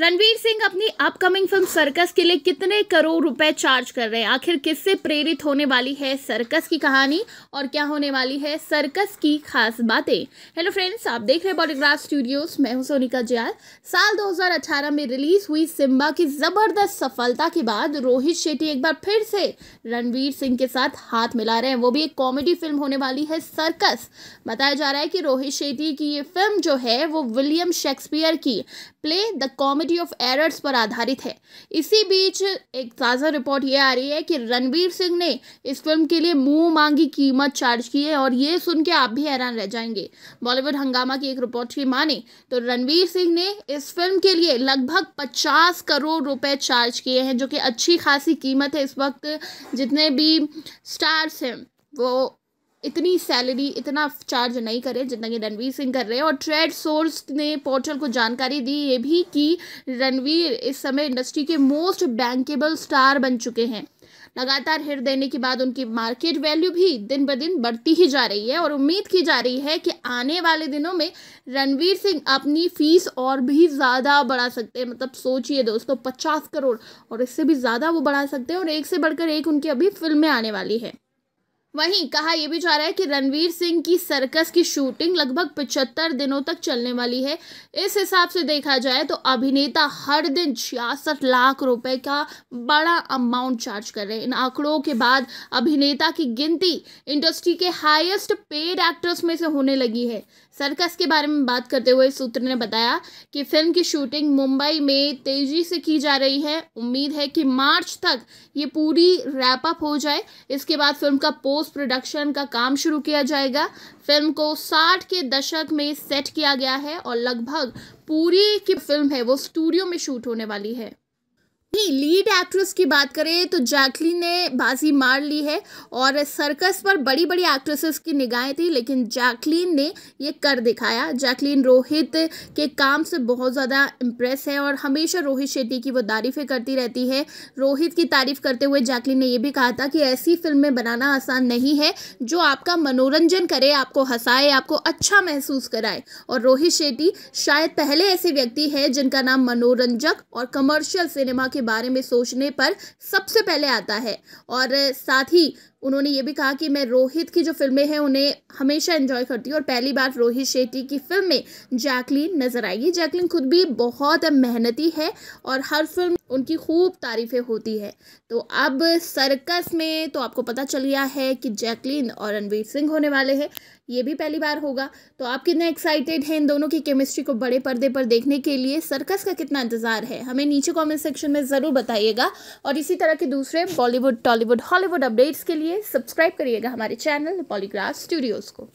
रणवीर सिंह अपनी upcoming film circus के लिए कितने करोड़ रुपए चार्ज कर रहे हैं आखिर किससे प्रेरित होने वाली है सर्कस की कहानी और क्या होने वाली है सर्कस की खास बातें हेलो फ्रेंड्स आप देख रहे हैं बॉडीग्राफ स्टूडियोज मैं हूं सोनिका जयाल साल 2018 में रिलीज हुई सिम्बा की ज़बरदस्त सफलता के बाद रोहित शेट्टी एक बार फिर से रणवीर सिंह के साथ हाथ मिला रहे हैं वो भी एक कॉमेडी फिल्म होने वाली है सर्कस बताया जा रहा है कि रोहित शेट्टी की ये फिल्म जो है वो विलियम शेक्सपियर की play the comedy probability of errors पर आधारित है इसी बीच एक ताज़ा रिपोर्ट ये आ रही है कि रणबीर सिंह ने इस फिल्म के लिए मुंह मांगी कीमत चार्ज की है और ये सुन के आप भी हैरान रह जाएंगे बॉलीवुड हंगामा की एक रिपोर्ट की माने तो रणबीर सिंह ने इस फिल्म के लिए लगभग पचास करोड़ रुपये चार्ज किए हैं जो कि अच्छी खासी कीमत है इस वक्त जितने भी स्टार्स हैं वो इतनी सैलरी इतना चार्ज नहीं करे जितना कि रणवीर सिंह कर रहे हैं और ट्रेड सोर्स ने पोर्टल को जानकारी दी ये भी कि रणवीर इस समय इंडस्ट्री के मोस्ट बैंकेबल स्टार बन चुके हैं लगातार हिट देने के बाद उनकी मार्केट वैल्यू भी दिन ब दिन बढ़ती ही जा रही है और उम्मीद की जा रही है कि आने वाले दिनों में रणवीर सिंह अपनी फीस और भी ज़्यादा बढ़ा सकते हैं मतलब सोचिए दोस्तों पचास करोड़ और इससे भी ज़्यादा वो बढ़ा सकते हैं और एक से बढ़कर एक उनकी अभी फिल्में आने वाली है वहीं कहा यह भी जा रहा है कि रणवीर सिंह की सर्कस की शूटिंग लगभग पिछहत्तर दिनों तक चलने वाली है इस हिसाब से देखा जाए तो अभिनेता हर दिन छियासठ लाख रुपए का बड़ा अमाउंट चार्ज कर रहे हैं इन आंकड़ों के बाद अभिनेता की गिनती इंडस्ट्री के हाईएस्ट पेड एक्ट्रेस में से होने लगी है सर्कस के बारे में बात करते हुए सूत्र ने बताया कि फिल्म की शूटिंग मुंबई में तेजी से की जा रही है उम्मीद है कि मार्च तक ये पूरी रैपअप हो जाए इसके बाद फिल्म का पोस्ट पोस्ट प्रोडक्शन का काम शुरू किया जाएगा फिल्म को 60 के दशक में सेट किया गया है और लगभग पूरी की फिल्म है वो स्टूडियो में शूट होने वाली है लीड एक्ट्रेस की बात करें तो जैकलीन ने बाजी मार ली है और सर्कस पर बड़ी बड़ी एक्ट्रेसेस की निगाहें थी लेकिन जैकलीन ने ये कर दिखाया जैकलीन रोहित के काम से बहुत ज़्यादा इम्प्रेस है और हमेशा रोहित शेट्टी की वो तारीफ़ें करती रहती है रोहित की तारीफ़ करते हुए जैकलीन ने यह भी कहा था कि ऐसी फिल्में बनाना आसान नहीं है जो आपका मनोरंजन करे आपको हंसाए आपको अच्छा महसूस कराए और रोहित शेट्टी शायद पहले ऐसे व्यक्ति है जिनका नाम मनोरंजक और कमर्शियल सिनेमा के के बारे में सोचने पर सबसे पहले आता है और साथ ही उन्होंने ये भी कहा कि मैं रोहित की जो फिल्में हैं उन्हें हमेशा एंजॉय करती हूँ और पहली बार रोहित शेट्टी की फिल्म में जैकलीन नज़र आएगी जैकलीन खुद भी बहुत मेहनती है और हर फिल्म उनकी खूब तारीफ़ें होती है तो अब सर्कस में तो आपको पता चल गया है कि जैकलीन और रणवीर सिंह होने वाले हैं ये भी पहली बार होगा तो आप कितने एक्साइटेड हैं इन दोनों की केमिस्ट्री को बड़े पर्दे पर देखने के लिए सर्कस का कितना इंतज़ार है हमें नीचे कमेंट सेक्शन में ज़रूर बताइएगा और इसी तरह के दूसरे बॉलीवुड टॉलीवुड हॉलीवुड अपडेट्स के लिए लिए सब्सक्राइब करिएगा हमारे चैनल पॉलीग्राफ स्टूडियोज़ को